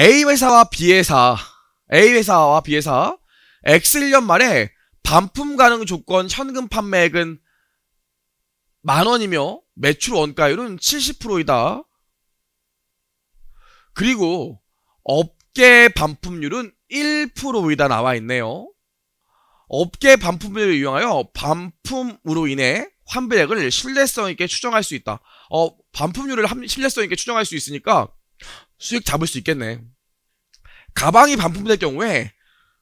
A 회사와 B 회사, A 회사와 B 회사, X 1년 만에 반품 가능 조건 현금 판매액은 만 원이며 매출 원가율은 70%이다. 그리고 업계 반품률은 1%이다 나와 있네요. 업계 반품률을 이용하여 반품으로 인해 환불액을 신뢰성 있게 추정할 수 있다. 어, 반품률을 신뢰성 있게 추정할 수 있으니까 수익 잡을 수 있겠네. 가방이 반품될 경우에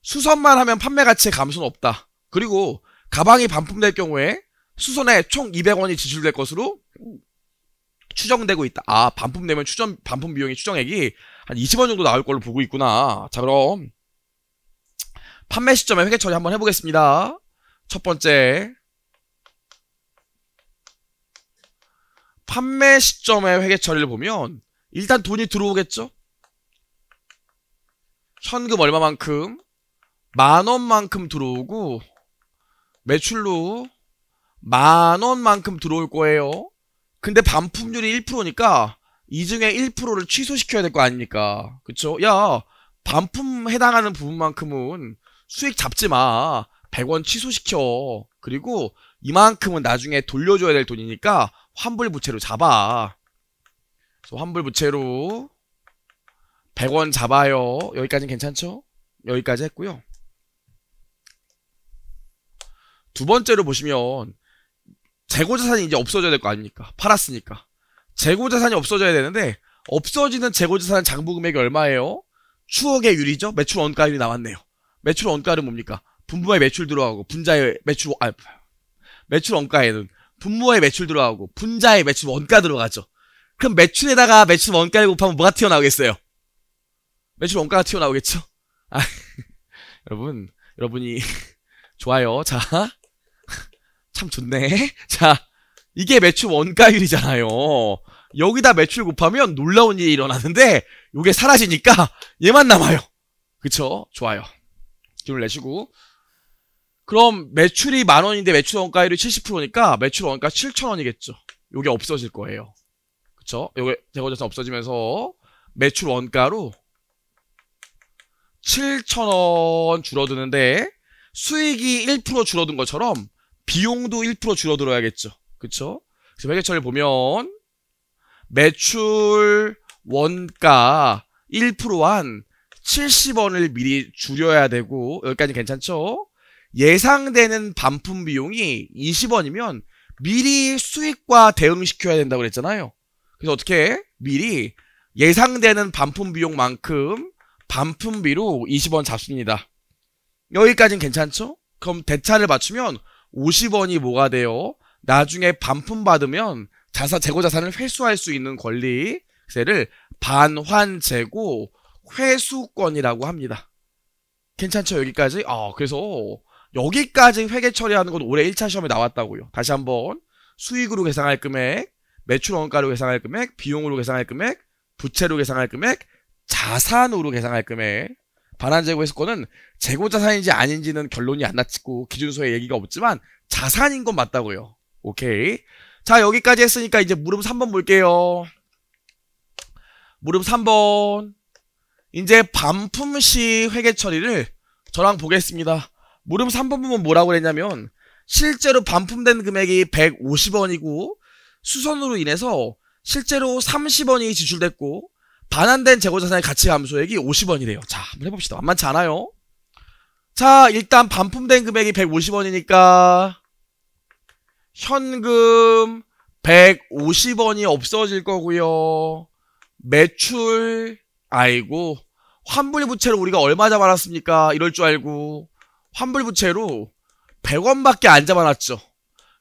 수선만 하면 판매 가치에 감소는 없다. 그리고 가방이 반품될 경우에 수선에 총 200원이 지출될 것으로 추정되고 있다. 아, 반품되면 추정, 반품 비용의 추정액이 한 20원 정도 나올 걸로 보고 있구나. 자, 그럼 판매 시점에 회계 처리 한번 해보겠습니다. 첫 번째, 판매 시점의 회계 처리를 보면 일단 돈이 들어오겠죠? 현금 얼마만큼? 만원만큼 들어오고 매출로 만원만큼 들어올 거예요. 근데 반품률이 1%니까 이 중에 1%를 취소시켜야 될 거 아닙니까? 그쵸? 야 반품 해당하는 부분만큼은 수익 잡지 마. 100원 취소시켜. 그리고 이만큼은 나중에 돌려줘야 될 돈이니까 환불 부채로 잡아. 환불 부채로 100원 잡아요. 여기까지는 괜찮죠? 여기까지 했고요. 두 번째로 보시면 재고자산이 이제 없어져야 될 거 아닙니까? 팔았으니까. 재고자산이 없어져야 되는데 없어지는 재고자산 장부 금액이 얼마예요? 추억의 유리죠? 매출 원가율이 나왔네요. 매출 원가율은 뭡니까? 분부의 매출 들어가고 분자의 매출 아 매출 원가에는 분모의 매출 들어가고 분자의 매출 원가 들어가죠. 그럼 매출에다가 매출 원가를 곱하면 뭐가 튀어나오겠어요? 매출 원가가 튀어나오겠죠? 아, 여러분, 여러분이 좋아요. 자, 참 좋네. 자, 이게 매출 원가율이잖아요. 여기다 매출 곱하면 놀라운 일이 일어나는데 이게 사라지니까 얘만 남아요. 그쵸? 좋아요. 기분을 내시고 그럼 매출이 만 원인데 매출 원가율이 70%니까 매출 원가 7천 원이겠죠. 이게 없어질 거예요. 그쵸? 요게 재고자산 없어지면서 매출 원가로 7천원 줄어드는데 수익이 1% 줄어든 것처럼 비용도 1% 줄어들어야겠죠. 그쵸? 그래서 회계처를 리 보면 매출 원가 1%한 70원을 미리 줄여야 되고 여기까지 괜찮죠? 예상되는 반품 비용이 20원이면 미리 수익과 대응시켜야 된다고 그랬잖아요. 그래서 어떻게 미리 예상되는 반품 비용만큼 반품비로 20원 잡습니다. 여기까지는 괜찮죠? 그럼 대차를 맞추면 50원이 뭐가 돼요? 나중에 반품 받으면 자사 재고 자산을 회수할 수 있는 권리세를 반환 재고 회수권이라고 합니다. 괜찮죠? 여기까지? 아, 그래서 여기까지 회계 처리하는 건 올해 1차 시험에 나왔다고요. 다시 한번 수익으로 계산할 금액 매출 원가로 계산할 금액, 비용으로 계산할 금액, 부채로 계산할 금액, 자산으로 계산할 금액. 반환 재고 해석권은 재고 자산인지 아닌지는 결론이 안 났고 기준서에 얘기가 없지만 자산인 건 맞다고요. 오케이. 자, 여기까지 했으니까 이제 물음 3번 볼게요. 물음 3번. 이제 반품 시 회계 처리를 저랑 보겠습니다. 물음 3번 보면 뭐라고 그랬냐면 실제로 반품된 금액이 150원이고 수선으로 인해서 실제로 30원이 지출됐고 반환된 재고자산의 가치 감소액이 50원이래요. 자, 한번 해봅시다. 만만치 않아요. 자, 일단 반품된 금액이 150원이니까 현금 150원이 없어질 거고요. 매출 아이고 환불부채로 우리가 얼마 잡아놨습니까? 이럴 줄 알고 환불부채로 100원밖에 안 잡아놨죠.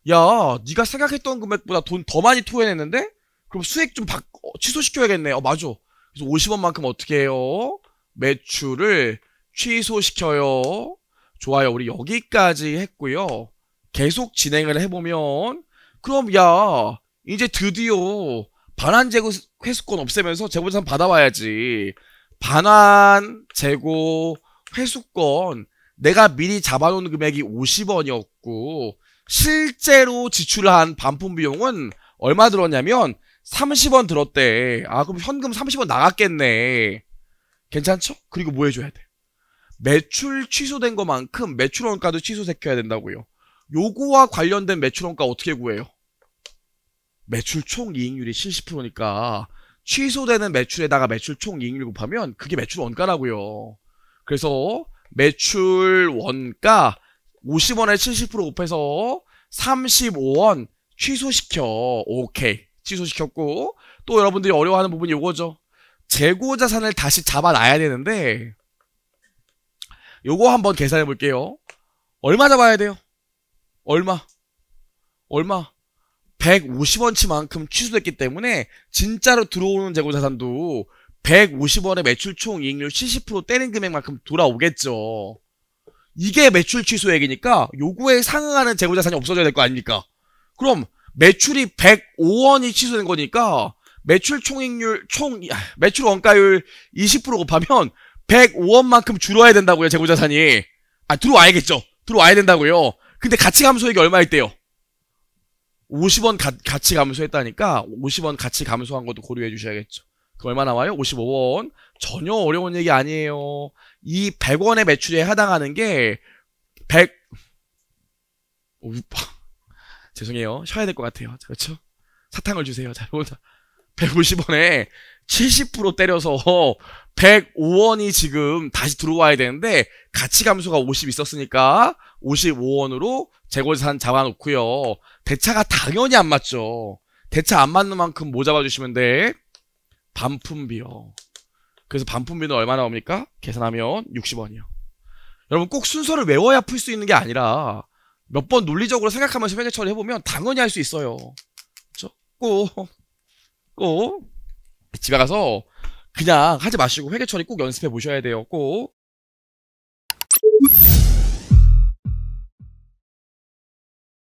야, 네가 생각했던 금액보다 돈 더 많이 토해냈는데? 그럼 수익 좀 바, 어, 취소시켜야겠네. 어, 맞아. 그래서 50원만큼 어떻게 해요? 매출을 취소시켜요. 좋아요. 우리 여기까지 했고요. 계속 진행을 해보면 그럼 야 이제 드디어 반환 재고 회수권 없애면서 재보상 받아와야지. 반환 재고 회수권 내가 미리 잡아놓은 금액이 50원이었고 실제로 지출한 반품 비용은 얼마 들었냐면 30원 들었대. 아, 그럼 현금 30원 나갔겠네. 괜찮죠? 그리고 뭐 해줘야 돼? 매출 취소된 것만큼 매출원가도 취소시켜야 된다고요. 요거와 관련된 매출원가 어떻게 구해요? 매출 총 이익률이 70%니까 취소되는 매출에다가 매출 총 이익률 곱하면 그게 매출 원가라고요. 그래서 매출 원가 50원에 70% 곱해서 35원 취소시켜. 오케이. 취소시켰고 또 여러분들이 어려워하는 부분이 이거죠. 재고 자산을 다시 잡아놔야 되는데 요거 한번 계산해 볼게요. 얼마 잡아야 돼요? 얼마? 얼마? 150원치만큼 취소됐기 때문에 진짜로 들어오는 재고 자산도 150원의 매출 총 이익률 70% 때린 금액만큼 돌아오겠죠. 이게 매출 취소 액이니까 요구에 상응하는 재고자산이 없어져야 될 거 아닙니까? 그럼 매출이 105원이 취소된 거니까 매출 총익률 총 아, 매출 원가율 20% 곱하면 105원만큼 줄어야 된다고요 재고자산이 아 들어와야겠죠 들어와야 된다고요 근데 가치 감소액이 얼마일때요 50원 가, 가치 감소했다니까 50원 가치 감소한 것도 고려해 주셔야겠죠 그 얼마 나와요? 55원 전혀 어려운 얘기 아니에요. 이 100원의 매출에 해당하는 게 100, 오, 죄송해요. 쉬어야 될 것 같아요. 그렇죠? 사탕을 주세요. 자, 150원에 70% 때려서 105원이 지금 다시 들어와야 되는데 가치 감소가 50 있었으니까 55원으로 재고산 잡아놓고요. 대차가 당연히 안 맞죠. 대차 안 맞는 만큼 뭐 잡아주시면 돼? 반품비요. 그래서 반품비는 얼마 나옵니까? 계산하면 60원이요. 여러분 꼭 순서를 외워야 풀 수 있는 게 아니라 몇 번 논리적으로 생각하면서 회계 처리 해보면 당연히 할 수 있어요. 그렇죠? 꼭, 꼭 집에 가서 그냥 하지 마시고 회계 처리 꼭 연습해 보셔야 돼요. 꼭